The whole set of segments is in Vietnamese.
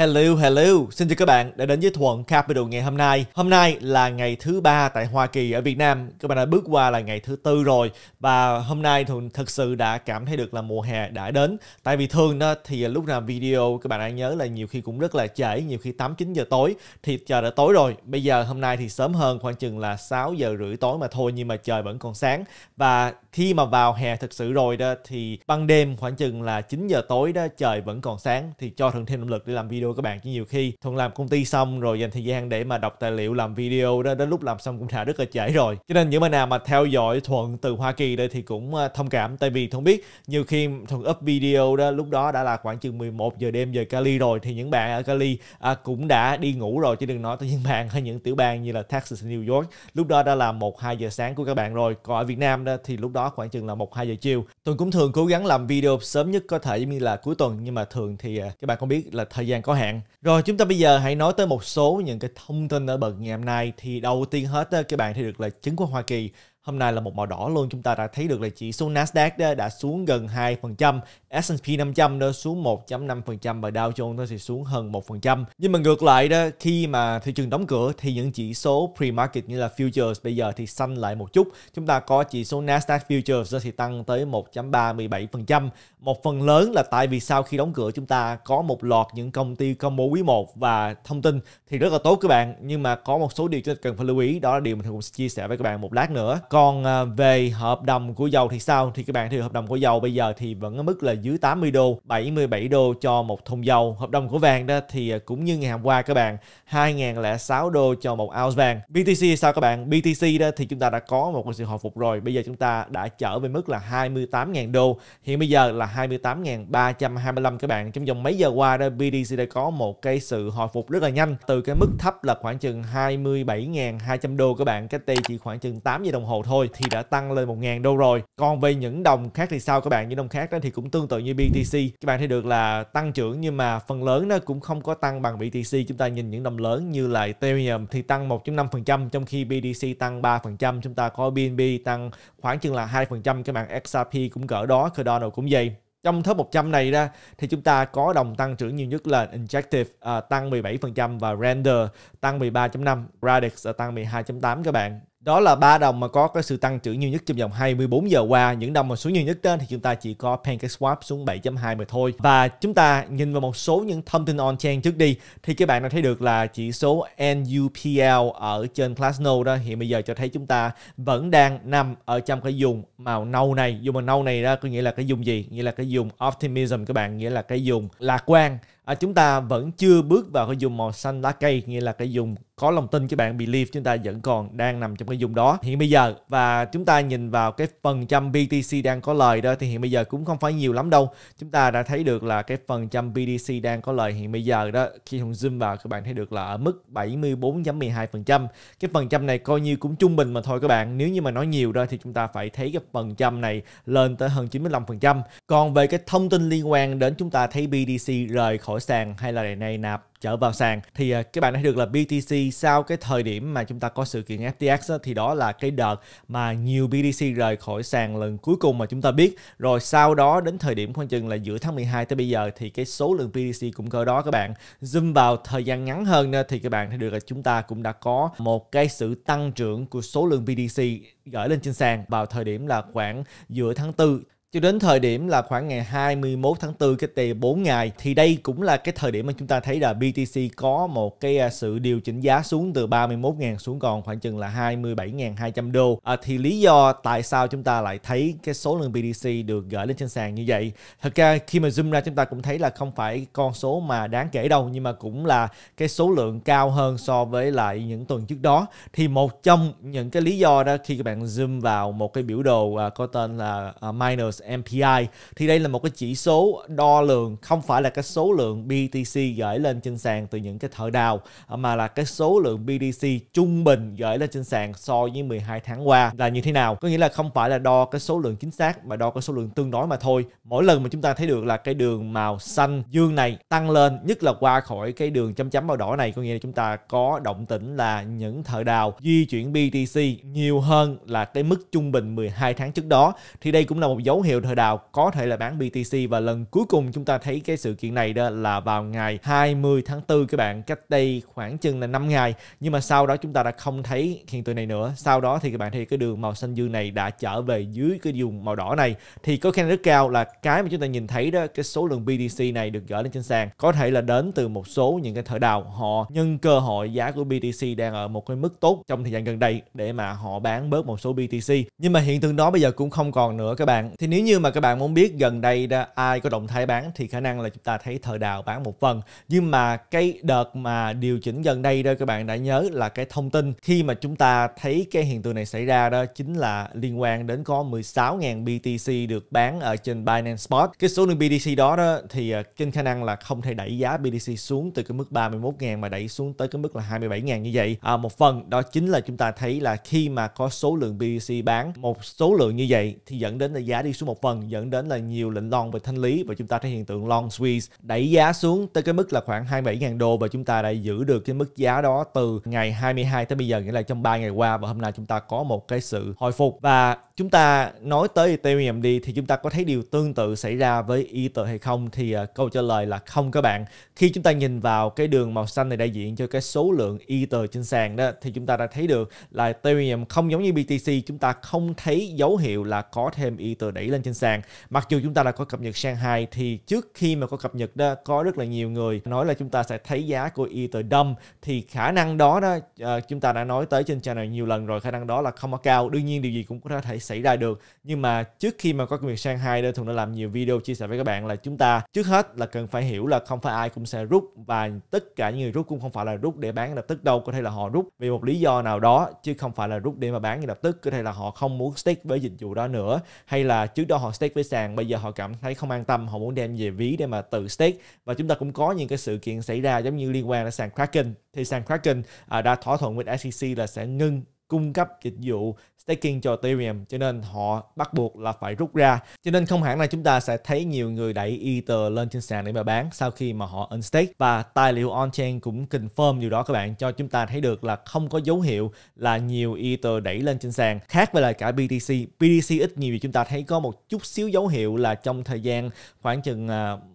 Hello, hello. Xin chào các bạn đã đến với Thuận Capital ngày hôm nay. Hôm nay là ngày thứ ba tại Hoa Kỳ ở Việt Nam. Các bạn đã bước qua là ngày thứ tư rồi và hôm nay Thuận thật sự đã cảm thấy được là mùa hè đã đến. Tại vì thường đó thì lúc nào video các bạn đã nhớ là nhiều khi cũng rất là trễ, nhiều khi 8 9 giờ tối thì trời đã tối rồi. Bây giờ hôm nay thì sớm hơn khoảng chừng là 6 giờ rưỡi tối mà thôi nhưng mà trời vẫn còn sáng và khi mà vào hè thực sự rồi đó thì ban đêm khoảng chừng là 9 giờ tối đó trời vẫn còn sáng thì cho thuận thêm động lực để làm video các bạn chứ nhiều khi thuận làm công ty xong rồi dành thời gian để mà đọc tài liệu làm video đó đến lúc làm xong cũng đã rất là trễ rồi cho nên những bạn nào mà theo dõi thuận từ hoa kỳ đây thì cũng ờ, thông cảm tại vì thuận biết nhiều khi thuận up video đó lúc đó đã là khoảng chừng 11 giờ đêm giờ cali rồi thì những bạn ở cali à, cũng đã đi ngủ rồi chứ đừng nói tới những bạn hay những tiểu bang như là texas new york lúc đó đã là một hai giờ sáng của các bạn rồi còn ở việt nam đó thì lúc đó đó khoảng chừng là một hai giờ chiều tôi cũng thường cố gắng làm video sớm nhất có thể như là cuối tuần nhưng mà thường thì à, các bạn cũng biết là thời gian có hạn rồi chúng ta bây giờ hãy nói tới một số những cái thông tin ở bậc ngày hôm nay thì đầu tiên hết các bạn thì được là chứng khoán Hoa Kỳ Hôm nay là một màu đỏ luôn, chúng ta đã thấy được là chỉ số Nasdaq đó đã xuống gần 2%, S&P 500 đó xuống 1.5% và Dow Jones đó thì xuống hơn 1%. Nhưng mà ngược lại đó, khi mà thị trường đóng cửa thì những chỉ số pre-market như là futures bây giờ thì xanh lại một chút. Chúng ta có chỉ số Nasdaq futures đó thì tăng tới 1.37%. Một phần lớn là tại vì sau khi đóng cửa chúng ta có một loạt những công ty công bố quý 1 và thông tin thì rất là tốt các bạn, nhưng mà có một số điều chúng ta cần phải lưu ý, đó là điều mình sẽ chia sẻ với các bạn một lát nữa. Còn còn à, về hợp đồng của dầu thì sao? Thì các bạn thì hợp đồng của dầu bây giờ thì vẫn ở mức là dưới 80 đô, 77 đô cho một thùng dầu. Hợp đồng của vàng đó thì à, cũng như ngày hôm qua các bạn, 2006 đô cho một ounce vàng. BTC sao các bạn? BTC đó thì chúng ta đã có một sự hồi phục rồi. Bây giờ chúng ta đã trở về mức là 28.000 đô. Hiện bây giờ là 28.325 các bạn. Trong vòng mấy giờ qua đó BTC đã có một cái sự hồi phục rất là nhanh từ cái mức thấp là khoảng chừng 27.200 đô các bạn. Cách đây chỉ khoảng chừng 8 giờ đồng hồ đầu thôi thì đã tăng lên 1.000 đô rồi. Còn về những đồng khác thì sao các bạn? Những đồng khác đó thì cũng tương tự như BTC. Các bạn thấy được là tăng trưởng nhưng mà phần lớn nó cũng không có tăng bằng BTC. Chúng ta nhìn những đồng lớn như là Ethereum thì tăng 1.5% trong khi BTC tăng 3%. Chúng ta có BNB tăng khoảng chừng là 2%. Các bạn XRP cũng cỡ đó, Cardano cũng vậy trong top 100 này ra thì chúng ta có đồng tăng trưởng nhiều nhất là Injective uh, tăng 17% và Render tăng 13.5, Radix uh, tăng 12.8 các bạn đó là ba đồng mà có cái sự tăng trưởng nhiều nhất trong vòng 24 giờ qua những đồng mà xuống nhiều nhất trên thì chúng ta chỉ có PancakeSwap xuống 7.2 mà thôi và chúng ta nhìn vào một số những thông tin on chain trước đi thì các bạn đã thấy được là chỉ số NUPL ở trên Glassnode đó hiện bây giờ cho thấy chúng ta vẫn đang nằm ở trong cái dùng màu nâu này dùng màu nâu này đó có nghĩa là cái dùng gì nghĩa là cái dùng optimism các bạn nghĩa là cái dùng lạc quan à, chúng ta vẫn chưa bước vào cái dùng màu xanh lá cây nghĩa là cái dùng có lòng tin các bạn believe chúng ta vẫn còn đang nằm trong cái dùng đó hiện bây giờ và chúng ta nhìn vào cái phần trăm BTC đang có lời đó thì hiện bây giờ cũng không phải nhiều lắm đâu chúng ta đã thấy được là cái phần trăm BTC đang có lời hiện bây giờ đó khi hùng zoom vào các bạn thấy được là ở mức 74.12% cái phần trăm này coi như cũng trung bình mà thôi các bạn nếu như mà nói nhiều đó thì chúng ta phải thấy cái phần trăm này lên tới hơn 95% còn về cái thông tin liên quan đến chúng ta thấy BTC rời khỏi khỏi sàn hay là này nạp trở vào sàn thì à, các bạn đã được là BTC sau cái thời điểm mà chúng ta có sự kiện FTX á, thì đó là cái đợt mà nhiều BTC rời khỏi sàn lần cuối cùng mà chúng ta biết rồi sau đó đến thời điểm khoảng chừng là giữa tháng 12 tới bây giờ thì cái số lượng BTC cũng cơ đó các bạn zoom vào thời gian ngắn hơn nữa thì các bạn thấy được là chúng ta cũng đã có một cái sự tăng trưởng của số lượng BTC gửi lên trên sàn vào thời điểm là khoảng giữa tháng 4 cho đến thời điểm là khoảng ngày 21 tháng 4 cái đây 4 ngày thì đây cũng là cái thời điểm mà chúng ta thấy là BTC có một cái à, sự điều chỉnh giá xuống từ 31.000 xuống còn khoảng chừng là 27.200 đô. À, thì lý do tại sao chúng ta lại thấy cái số lượng BTC được gửi lên trên sàn như vậy? Thật ra khi mà zoom ra chúng ta cũng thấy là không phải con số mà đáng kể đâu nhưng mà cũng là cái số lượng cao hơn so với lại những tuần trước đó. Thì một trong những cái lý do đó khi các bạn zoom vào một cái biểu đồ à, có tên là à, miners MPI thì đây là một cái chỉ số đo lường không phải là cái số lượng BTC gửi lên trên sàn từ những cái thợ đào ờ, mà là cái số lượng BTC trung bình gửi lên trên sàn so với 12 tháng qua là như thế nào có nghĩa là không phải là đo cái số lượng chính xác mà đo cái số lượng tương đối mà thôi mỗi lần mà chúng ta thấy được là cái đường màu xanh dương này tăng lên nhất là qua khỏi cái đường chấm chấm màu đỏ này có nghĩa là chúng ta có động tĩnh là những thợ đào di chuyển BTC nhiều hơn là cái mức trung bình 12 tháng trước đó thì đây cũng là một dấu hiệu hiệu thời đào có thể là bán BTC và lần cuối cùng chúng ta thấy cái sự kiện này đó là vào ngày 20 tháng 4 các bạn cách đây khoảng chừng là 5 ngày nhưng mà sau đó chúng ta đã không thấy hiện tượng này nữa sau đó thì các bạn thấy cái đường màu xanh dương này đã trở về dưới cái vùng màu đỏ này thì có khả năng rất cao là cái mà chúng ta nhìn thấy đó cái số lượng BTC này được gỡ lên trên sàn có thể là đến từ một số những cái thợ đào họ nhân cơ hội giá của BTC đang ở một cái mức tốt trong thời gian gần đây để mà họ bán bớt một số BTC nhưng mà hiện tượng đó bây giờ cũng không còn nữa các bạn thì nếu nếu như mà các bạn muốn biết gần đây đã ai có động thái bán thì khả năng là chúng ta thấy thợ đào bán một phần. Nhưng mà cái đợt mà điều chỉnh gần đây đó các bạn đã nhớ là cái thông tin khi mà chúng ta thấy cái hiện tượng này xảy ra đó chính là liên quan đến có 16.000 BTC được bán ở trên Binance Spot. Cái số lượng BTC đó đó thì trên à, khả năng là không thể đẩy giá BTC xuống từ cái mức 31.000 mà đẩy xuống tới cái mức là 27.000 như vậy. À, một phần đó chính là chúng ta thấy là khi mà có số lượng BTC bán một số lượng như vậy thì dẫn đến là giá đi xuống một phần dẫn đến là nhiều lệnh long về thanh lý và chúng ta thấy hiện tượng long squeeze đẩy giá xuống tới cái mức là khoảng 27.000 đô và chúng ta đã giữ được cái mức giá đó từ ngày 22 tới bây giờ nghĩa là trong 3 ngày qua và hôm nay chúng ta có một cái sự hồi phục và chúng ta nói tới Ethereum đi thì chúng ta có thấy điều tương tự xảy ra với Ether hay không thì uh, câu trả lời là không các bạn khi chúng ta nhìn vào cái đường màu xanh này đại diện cho cái số lượng Ether trên sàn đó thì chúng ta đã thấy được là Ethereum không giống như BTC chúng ta không thấy dấu hiệu là có thêm Ether đẩy lên lên trên sàn mặc dù chúng ta đã có cập nhật sang hai, thì trước khi mà có cập nhật đó có rất là nhiều người nói là chúng ta sẽ thấy giá của Ether dump thì khả năng đó đó ờ, chúng ta đã nói tới trên channel nhiều lần rồi khả năng đó là không có cao đương nhiên điều gì cũng có thể xảy ra được nhưng mà trước khi mà có cập nhật hai, đó thường đã làm nhiều video chia sẻ với các bạn là chúng ta trước hết là cần phải hiểu là không phải ai cũng sẽ rút và tất cả những người rút cũng không phải là rút để bán lập tức đâu có thể là họ rút vì một lý do nào đó chứ không phải là rút để mà bán ngay lập tức có thể là họ không muốn stick với dịch vụ đó nữa hay là trước đó họ stake với sàn bây giờ họ cảm thấy không an tâm họ muốn đem về ví để mà tự stake và chúng ta cũng có những cái sự kiện xảy ra giống như liên quan đến sàn Kraken thì sàn Kraken à, đã thỏa thuận với SEC là sẽ ngưng cung cấp dịch vụ staking cho Ethereum cho nên họ bắt buộc là phải rút ra cho nên không hẳn là chúng ta sẽ thấy nhiều người đẩy Ether lên trên sàn để mà bán sau khi mà họ unstake và tài liệu on-chain cũng confirm điều đó các bạn cho chúng ta thấy được là không có dấu hiệu là nhiều Ether đẩy lên trên sàn khác với lại cả BTC BTC ít nhiều vì chúng ta thấy có một chút xíu dấu hiệu là trong thời gian khoảng chừng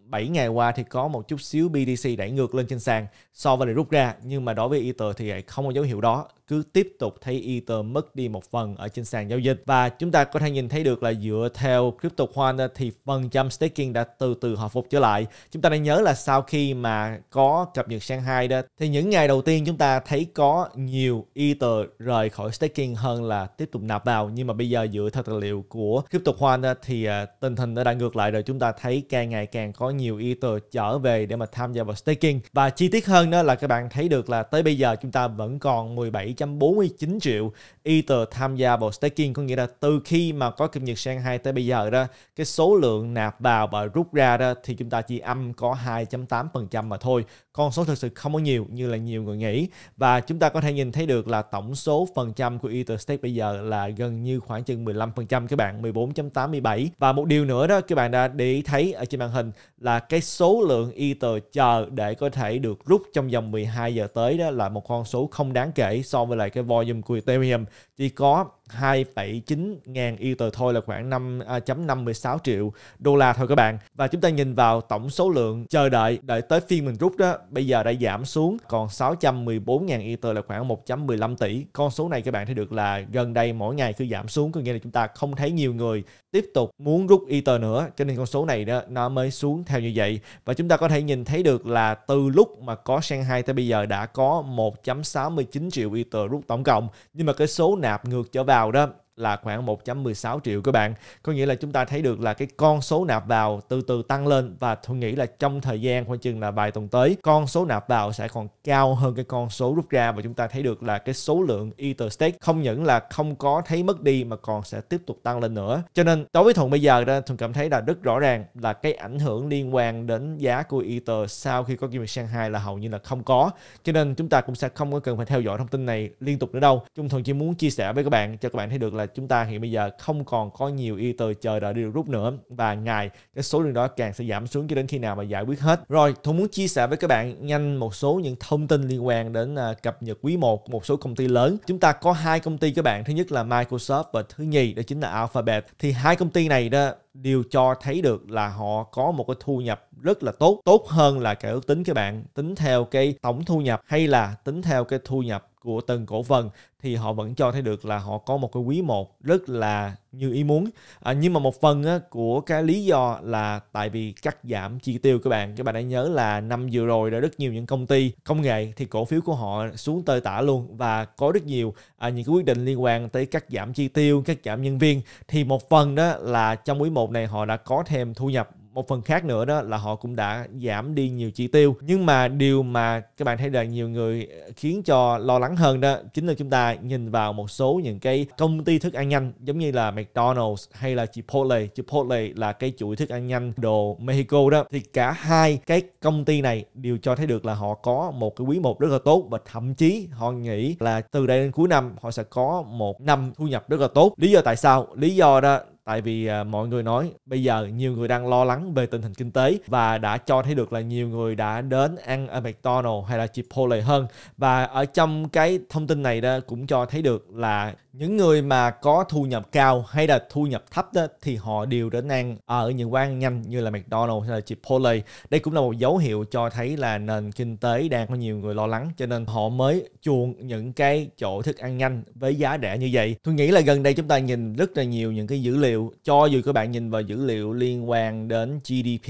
7 à, ngày qua thì có một chút xíu BTC đẩy ngược lên trên sàn so với lại rút ra nhưng mà đối với Ether thì không có dấu hiệu đó cứ tiếp tục thấy Ether mất đi một phần ở ở trên sàn giao dịch và chúng ta có thể nhìn thấy được là dựa theo crypto khoan ờ, thì phần trăm staking đã từ từ hồi phục trở lại chúng ta nên nhớ là sau khi mà có cập nhật sang hai đó thì những ngày đầu tiên chúng ta thấy có nhiều ether rời khỏi staking hơn là tiếp tục nạp vào nhưng mà bây giờ dựa theo tài liệu của crypto khoan ờ, thì ờ, tình hình nó đã ngược lại rồi chúng ta thấy càng ngày càng có nhiều ether trở về để mà tham gia vào staking và chi tiết hơn đó là các bạn thấy được là tới bây giờ chúng ta vẫn còn 17.49 triệu Ether tham gia vào staking có nghĩa là từ khi mà có kim nhật sang 2 tới bây giờ đó cái số lượng nạp vào và rút ra đó thì chúng ta chỉ âm có 2.8% mà thôi con số thực sự không có nhiều như là nhiều người nghĩ và chúng ta có thể nhìn thấy được là tổng số phần trăm của Ether Stake bây giờ là gần như khoảng chừng 15% các bạn 14.87 và một điều nữa đó các bạn đã để thấy ở trên màn hình là cái số lượng Ether chờ để có thể được rút trong vòng 12 giờ tới đó là một con số không đáng kể so với lại cái volume của Ethereum chỉ có 2,9 ngàn ether thôi là khoảng 5.56 à, triệu đô la thôi các bạn. Và chúng ta nhìn vào tổng số lượng chờ đợi đợi tới phiên mình rút đó bây giờ đã giảm xuống còn 614 ngàn ether là khoảng 1.15 tỷ. Con số này các bạn thấy được là gần đây mỗi ngày cứ giảm xuống có nghĩa là chúng ta không thấy nhiều người tiếp tục muốn rút ether nữa cho nên con số này đó nó mới xuống theo như vậy và chúng ta có thể nhìn thấy được là từ lúc mà có Shanghai tới bây giờ đã có 1.69 triệu ether rút tổng cộng nhưng mà cái số nạp ngược trở về about up là khoảng 1.16 triệu các bạn. Có nghĩa là chúng ta thấy được là cái con số nạp vào từ từ tăng lên và tôi nghĩ là trong thời gian khoảng chừng là vài tuần tới, con số nạp vào sẽ còn cao hơn cái con số rút ra và chúng ta thấy được là cái số lượng Ether stake không những là không có thấy mất đi mà còn sẽ tiếp tục tăng lên nữa. Cho nên đối với Thuận bây giờ đó, Thuận cảm thấy là rất rõ ràng là cái ảnh hưởng liên quan đến giá của Ether sau khi có giao dịch Shanghai là hầu như là không có. Cho nên chúng ta cũng sẽ không có cần phải theo dõi thông tin này liên tục nữa đâu. Chúng Thuận chỉ muốn chia sẻ với các bạn cho các bạn thấy được là chúng ta hiện bây giờ không còn có nhiều y từ chờ đợi được rút nữa và ngày cái số lượng đó càng sẽ giảm xuống cho đến khi nào mà giải quyết hết. Rồi, tôi muốn chia sẻ với các bạn nhanh một số những thông tin liên quan đến à, cập nhật quý 1 một số công ty lớn. Chúng ta có hai công ty các bạn, thứ nhất là Microsoft và thứ nhì đó chính là Alphabet. Thì hai công ty này đó đều cho thấy được là họ có một cái thu nhập rất là tốt tốt hơn là cả ước tính các bạn tính theo cái tổng thu nhập hay là tính theo cái thu nhập của từng cổ phần thì họ vẫn cho thấy được là họ có một cái quý một rất là như ý muốn à, nhưng mà một phần á, của cái lý do là tại vì cắt giảm chi tiêu các bạn các bạn đã nhớ là năm vừa rồi đã rất nhiều những công ty công nghệ thì cổ phiếu của họ xuống tơi tả luôn và có rất nhiều à, những cái quyết định liên quan tới cắt giảm chi tiêu cắt giảm nhân viên thì một phần đó là trong quý một này họ đã có thêm thu nhập một phần khác nữa đó là họ cũng đã giảm đi nhiều chi tiêu nhưng mà điều mà các bạn thấy là nhiều người ờ, khiến cho lo lắng hơn đó chính là chúng ta nhìn vào một số những cái công ty thức ăn nhanh giống như là McDonald's hay là Chipotle Chipotle là cái chuỗi thức ăn nhanh đồ Mexico đó thì cả hai cái công ty này đều cho thấy được là họ có một cái quý một rất là tốt và thậm chí họ nghĩ là từ đây đến cuối năm họ sẽ có một năm thu nhập rất là tốt lý do tại sao lý do đó tại vì à, mọi người nói bây giờ nhiều người đang lo lắng về tình hình kinh tế và đã cho thấy được là nhiều người đã đến ăn ở McDonald's hay là Chipotle hơn và ở trong cái thông tin này đó cũng cho thấy được là những người mà có thu nhập cao hay là thu nhập thấp đó thì họ đều đến ăn ở những quán nhanh như là McDonald's hay là Chipotle. Đây cũng là một dấu hiệu cho thấy là nền kinh tế đang có nhiều người lo lắng cho nên họ mới chuộng những cái chỗ thức ăn nhanh với giá rẻ như vậy. Tôi nghĩ là gần đây chúng ta nhìn rất là nhiều những cái dữ liệu cho dù các bạn nhìn vào dữ liệu liên quan đến GDP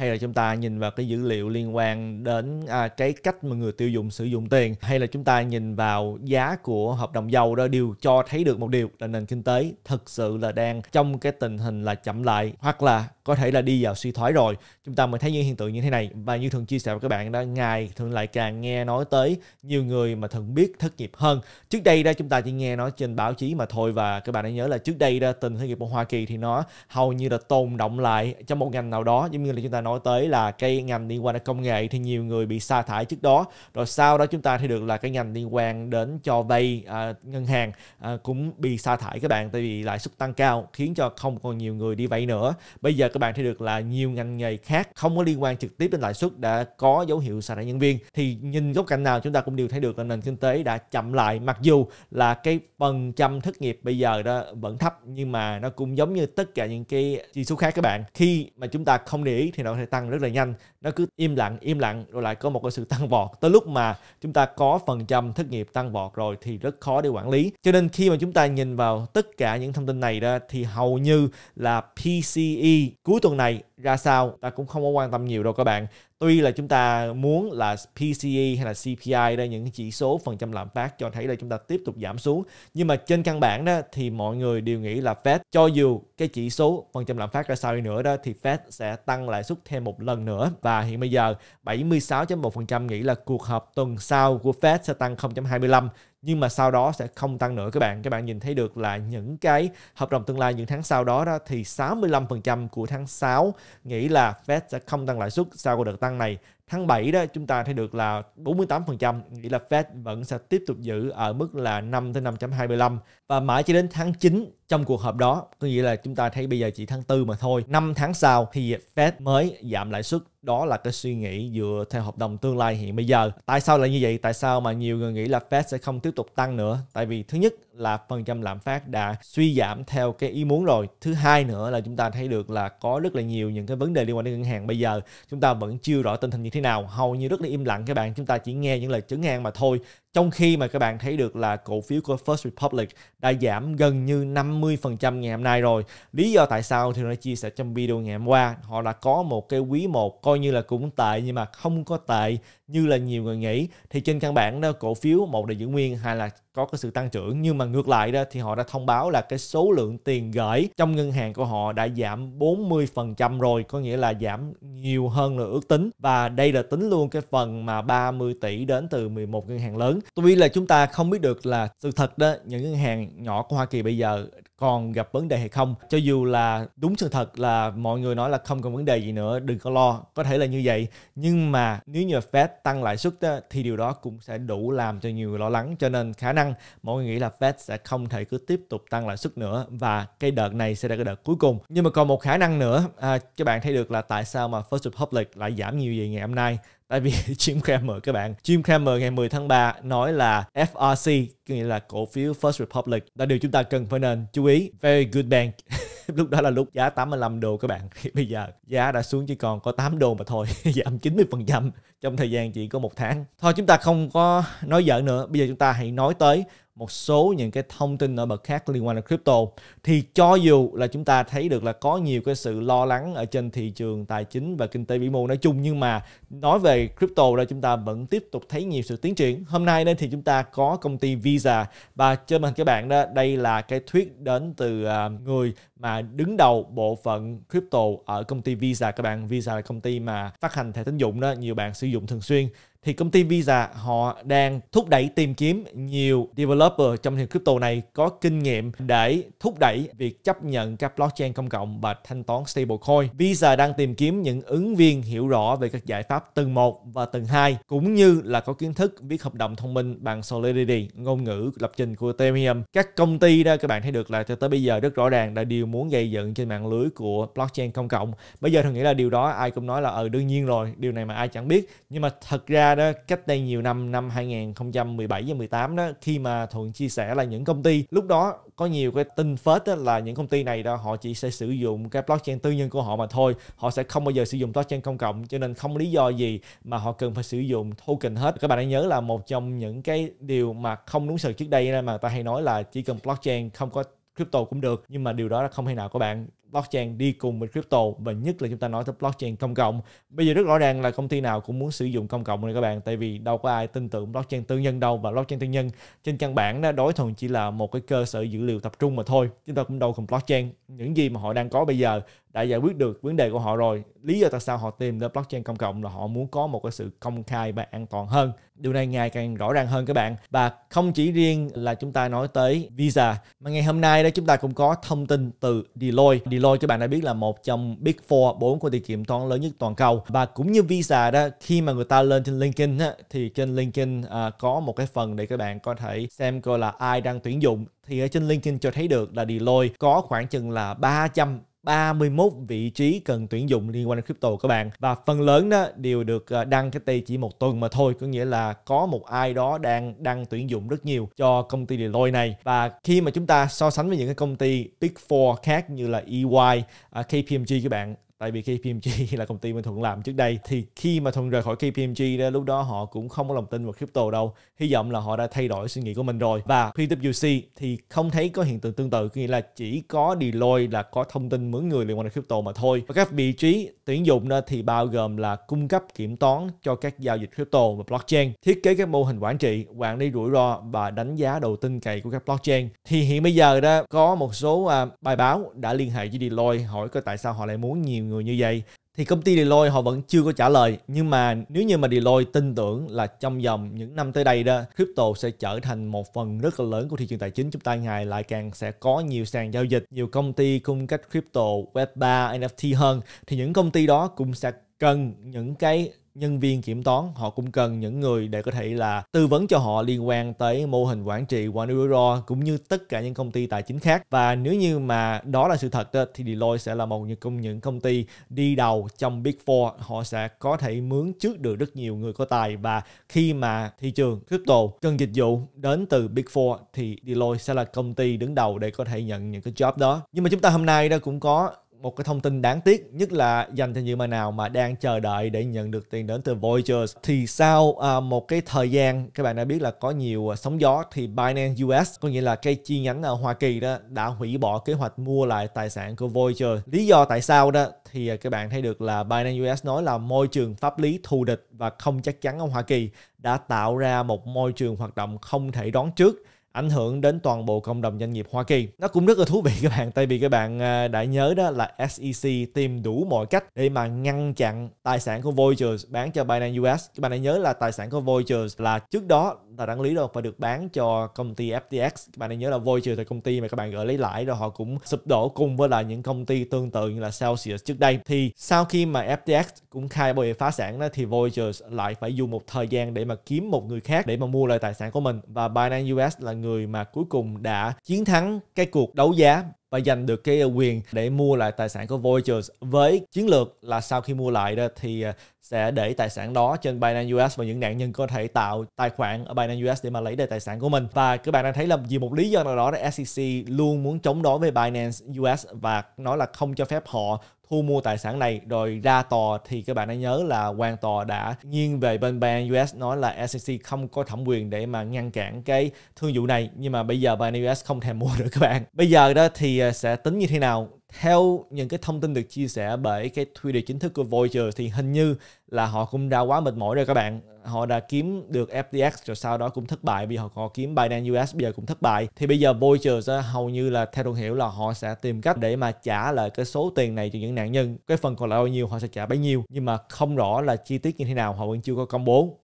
hay là chúng ta nhìn vào cái dữ liệu liên quan đến à, cái cách mà người tiêu dùng sử dụng tiền hay là chúng ta nhìn vào giá của hợp đồng dầu đó đều cho thấy được một điều là nền kinh tế thực sự là đang trong cái tình hình là chậm lại hoặc là có thể là đi vào suy thoái rồi chúng ta mới thấy những hiện tượng như thế này và như thường chia sẻ với các bạn đó ngày thường lại càng nghe nói tới nhiều người mà thường biết thất nghiệp hơn trước đây đó chúng ta chỉ nghe nói trên báo chí mà thôi và các bạn hãy nhớ là trước đây đó tình thất nghiệp của Hoa Kỳ thì nó hầu như là tồn động lại trong một ngành nào đó giống như là chúng ta nói nói tới là cái ngành liên quan đến công nghệ thì nhiều người bị sa thải trước đó rồi sau đó chúng ta thì được là cái ngành liên quan đến cho vay à, ngân hàng à, cũng bị sa thải các bạn tại vì lãi suất tăng cao khiến cho không còn nhiều người đi vay nữa bây giờ các bạn thì được là nhiều ngành nghề khác không có liên quan trực tiếp đến lãi suất đã có dấu hiệu sa thải nhân viên thì nhìn góc cạnh nào chúng ta cũng đều thấy được là nền kinh tế đã chậm lại mặc dù là cái phần trăm thất nghiệp bây giờ đó vẫn thấp nhưng mà nó cũng giống như tất cả những cái chỉ số khác các bạn khi mà chúng ta không để ý thì nó nó thể tăng rất là nhanh nó cứ im lặng im lặng rồi lại có một cái sự tăng vọt tới lúc mà chúng ta có phần trăm thất nghiệp tăng vọt rồi thì rất khó để quản lý cho nên khi mà chúng ta nhìn vào tất cả những thông tin này ra thì hầu như là PCE cuối tuần này ra sao ta cũng không có quan tâm nhiều đâu các bạn tuy là chúng ta muốn là PCE hay là CPI đây những chỉ số phần trăm lạm phát cho thấy là chúng ta tiếp tục giảm xuống nhưng mà trên căn bản đó thì mọi người đều nghĩ là Fed cho dù cái chỉ số phần trăm lạm phát ra sao đi nữa đó thì Fed sẽ tăng lãi suất thêm một lần nữa và hiện bây giờ 76.1% nghĩ là cuộc họp tuần sau của Fed sẽ tăng 0.25 nhưng mà sau đó sẽ không tăng nữa các bạn các bạn nhìn thấy được là những cái hợp đồng tương lai những tháng sau đó, đó thì 65% của tháng 6 nghĩ là Fed sẽ không tăng lãi suất sau cuộc đợt tăng này tháng 7 đó chúng ta thấy được là 48% nghĩa là Fed vẫn sẽ tiếp tục giữ ở mức là 5 tới 5.25 và mãi cho đến tháng 9 trong cuộc họp đó có nghĩa là chúng ta thấy bây giờ chỉ tháng 4 mà thôi 5 tháng sau thì Fed mới giảm lãi suất đó là cái suy nghĩ dựa theo hợp đồng tương lai hiện bây giờ tại sao lại như vậy tại sao mà nhiều người nghĩ là Fed sẽ không tiếp tục tăng nữa tại vì thứ nhất là phần trăm lạm phát đã suy giảm theo cái ý muốn rồi thứ hai nữa là chúng ta thấy được là có rất là nhiều những cái vấn đề liên quan đến ngân hàng bây giờ chúng ta vẫn chưa rõ tình hình như thế nào hầu như rất là im lặng các bạn chúng ta chỉ nghe những lời chấn ngang mà thôi trong khi mà các bạn thấy được là cổ phiếu của First Republic đã giảm gần như 50% ngày hôm nay rồi. Lý do tại sao thì nó chia sẻ trong video ngày hôm qua. Họ đã có một cái quý một coi như là cũng tệ nhưng mà không có tệ như là nhiều người nghĩ. Thì trên căn bản đó cổ phiếu một là giữ nguyên, hai là có cái sự tăng trưởng nhưng mà ngược lại đó thì họ đã thông báo là cái số lượng tiền gửi trong ngân hàng của họ đã giảm 40% rồi có nghĩa là giảm nhiều hơn là ước tính và đây là tính luôn cái phần mà 30 tỷ đến từ 11 ngân hàng lớn tôi nghĩ là chúng ta không biết được là sự thật đó những ngân hàng nhỏ của hoa kỳ bây giờ còn gặp vấn đề hay không cho dù là đúng sự thật là mọi người nói là không còn vấn đề gì nữa đừng có lo có thể là như vậy nhưng mà nếu như fed tăng lãi suất thì điều đó cũng sẽ đủ làm cho nhiều người lo lắng cho nên khả năng mọi người nghĩ là fed sẽ không thể cứ tiếp tục tăng lãi suất nữa và cái đợt này sẽ là cái đợt cuối cùng nhưng mà còn một khả năng nữa à, các bạn thấy được là tại sao mà First Republic lại giảm nhiều gì ngày hôm nay tại vì Jim Cramer các bạn Jim Cramer ngày 10 tháng 3 nói là FRC nghĩa là cổ phiếu First Republic là điều chúng ta cần phải nên chú ý very good bank lúc đó là lúc giá 85 đô các bạn bây giờ giá đã xuống chỉ còn có 8 đô mà thôi giảm 90 phần trăm trong thời gian chỉ có một tháng thôi chúng ta không có nói giỡn nữa bây giờ chúng ta hãy nói tới một số những cái thông tin nổi bật khác liên quan đến crypto thì cho dù là chúng ta thấy được là có nhiều cái sự lo lắng ở trên thị trường tài chính và kinh tế vĩ mô nói chung nhưng mà nói về crypto là chúng ta vẫn tiếp tục thấy nhiều sự tiến triển hôm nay nên thì chúng ta có công ty Visa và cho mình các bạn đó đây là cái thuyết đến từ à, người mà đứng đầu bộ phận crypto ở công ty Visa các bạn Visa là công ty mà phát hành thẻ tín dụng đó nhiều bạn sử dụng thường xuyên thì công ty Visa họ đang thúc đẩy tìm kiếm nhiều developer trong thị crypto này có kinh nghiệm để thúc đẩy việc chấp nhận các blockchain công cộng và thanh toán stablecoin. Visa đang tìm kiếm những ứng viên hiểu rõ về các giải pháp tầng 1 và tầng 2 cũng như là có kiến thức viết hợp đồng thông minh bằng Solidity, ngôn ngữ lập trình của Ethereum. Các công ty đó các bạn thấy được là cho tới bây giờ rất rõ ràng đã điều muốn gây dựng trên mạng lưới của blockchain công cộng. Bây giờ tôi nghĩ là điều đó ai cũng nói là ừ đương nhiên rồi, điều này mà ai chẳng biết. Nhưng mà thật ra đó cách đây nhiều năm năm 2017 và 18 đó khi mà thuận chia sẻ là những công ty lúc đó có nhiều cái tin phết đó là những công ty này đó họ chỉ sẽ sử dụng cái blockchain tư nhân của họ mà thôi họ sẽ không bao giờ sử dụng blockchain công cộng cho nên không lý do gì mà họ cần phải sử dụng token hết các bạn hãy nhớ là một trong những cái điều mà không đúng sự trước đây mà ta hay nói là chỉ cần blockchain không có crypto cũng được nhưng mà điều đó là không thể nào các bạn blockchain đi cùng với crypto và nhất là chúng ta nói tới blockchain công cộng bây giờ rất rõ ràng là công ty nào cũng muốn sử dụng công cộng này các bạn tại vì đâu có ai tin tưởng blockchain tư nhân đâu và blockchain tư nhân trên căn bản đó đối thuần chỉ là một cái cơ sở dữ liệu tập trung mà thôi chúng ta cũng đâu cùng blockchain những gì mà họ đang có bây giờ đã giải quyết được vấn đề của họ rồi lý do tại sao họ tìm đến blockchain công cộng là họ muốn có một cái sự công khai và an toàn hơn điều này ngày càng rõ ràng hơn các bạn và không chỉ riêng là chúng ta nói tới visa mà ngày hôm nay đó chúng ta cũng có thông tin từ Deloitte Deloitte các bạn đã biết là một trong big four bốn công ty kiểm toán lớn nhất toàn cầu và cũng như visa đó khi mà người ta lên trên LinkedIn á, thì trên LinkedIn à, có một cái phần để các bạn có thể xem coi là ai đang tuyển dụng thì ở trên LinkedIn cho thấy được là Deloitte có khoảng chừng là 300 31 vị trí cần tuyển dụng liên quan đến crypto các bạn và phần lớn đó đều được ờ, đăng cái tay chỉ một tuần mà thôi có nghĩa là có một ai đó đang đăng tuyển dụng rất nhiều cho công ty Deloitte này và khi mà chúng ta so sánh với những cái công ty Big Four khác như là EY, ờ, KPMG các bạn tại vì khi KPMG là công ty mà thuận làm trước đây thì khi mà thuận rời khỏi KPMG đó lúc đó họ cũng không có lòng tin vào crypto đâu hy vọng là họ đã thay đổi suy nghĩ của mình rồi và PwC thì không thấy có hiện tượng tương tự nghĩa là chỉ có Deloitte là có thông tin mướn người liên quan đến crypto mà thôi và các vị trí tuyển dụng đó thì bao gồm là cung cấp kiểm toán cho các giao dịch crypto và blockchain thiết kế các mô hình quản trị quản lý rủi ro và đánh giá độ tin cậy của các blockchain thì hiện bây giờ đó có một số à, bài báo đã liên hệ với Deloitte hỏi có tại sao họ lại muốn nhiều người như vậy thì công ty Deloitte họ vẫn chưa có trả lời nhưng mà nếu như mà Deloitte tin tưởng là trong vòng những năm tới đây đó crypto sẽ trở thành một phần rất là lớn của thị trường tài chính chúng ta ngày lại càng sẽ có nhiều sàn giao dịch nhiều công ty cung cấp crypto web 3 NFT hơn thì những công ty đó cũng sẽ cần những cái nhân viên kiểm toán họ cũng cần những người để có thể là tư vấn cho họ liên quan tới mô hình quản trị quản lý rủi ro cũng như tất cả những công ty tài chính khác và nếu như mà đó là sự thật đó, thì Deloitte sẽ là một trong những công ty đi đầu trong Big Four họ sẽ có thể mướn trước được rất nhiều người có tài và khi mà thị trường crypto cần dịch vụ đến từ Big Four thì Deloitte sẽ là công ty đứng đầu để có thể nhận những cái job đó nhưng mà chúng ta hôm nay đã cũng có một cái thông tin đáng tiếc nhất là dành cho những bạn nào mà đang chờ đợi để nhận được tiền đến từ Voyagers thì sau à, một cái thời gian các bạn đã biết là có nhiều à, sóng gió thì Binance US có nghĩa là cái chi nhánh ở Hoa Kỳ đó đã hủy bỏ kế hoạch mua lại tài sản của Voyager. Lý do tại sao đó thì à, các bạn thấy được là Binance US nói là môi trường pháp lý thù địch và không chắc chắn ở Hoa Kỳ đã tạo ra một môi trường hoạt động không thể đoán trước ảnh hưởng đến toàn bộ cộng đồng doanh nghiệp Hoa Kỳ. Nó cũng rất là thú vị các bạn, tại vì các bạn à, đã nhớ đó là SEC tìm đủ mọi cách để mà ngăn chặn tài sản của Voyagers bán cho Binance US. Các bạn đã nhớ là tài sản của Voyagers là trước đó là đáng lý đâu và được bán cho công ty FTX. Các bạn đã nhớ là Voyager là công ty mà các bạn gửi lấy lãi rồi họ cũng sụp đổ cùng với là những công ty tương tự như là Celsius trước đây. Thì sau khi mà FTX cũng khai bồi phá sản đó thì Voyager lại phải dùng một thời gian để mà kiếm một người khác để mà mua lại tài sản của mình và Binance US là người mà cuối cùng đã chiến thắng cái cuộc đấu giá và giành được cái uh, quyền để mua lại tài sản của Voyagers với chiến lược là sau khi mua lại đó thì uh, sẽ để tài sản đó trên Binance US và những nạn nhân có thể tạo tài khoản ở Binance US để mà lấy lại tài sản của mình và các bạn đang thấy là vì một lý do nào đó SEC luôn muốn chống đối với Binance US và nói là không cho phép họ thu mua tài sản này rồi ra tòa thì các bạn đã nhớ là quan tòa đã nghiêng về bên ban US nói là SEC không có thẩm quyền để mà ngăn cản cái thương vụ này nhưng mà bây giờ ban US không thèm mua nữa các bạn bây giờ đó thì à, sẽ tính như thế nào theo những cái thông tin được chia sẻ bởi cái Twitter chính thức của Voyager thì hình như là họ cũng đã quá mệt mỏi rồi các bạn họ đã kiếm được FTX rồi sau đó cũng thất bại vì họ có kiếm Binance US bây giờ cũng thất bại thì bây giờ Voyager sẽ hầu như là theo tôi hiểu là họ sẽ tìm cách để mà trả lại cái số tiền này cho những nạn nhân cái phần còn lại bao nhiêu họ sẽ trả bấy nhiêu nhưng mà không rõ là chi tiết như thế nào họ vẫn chưa có công bố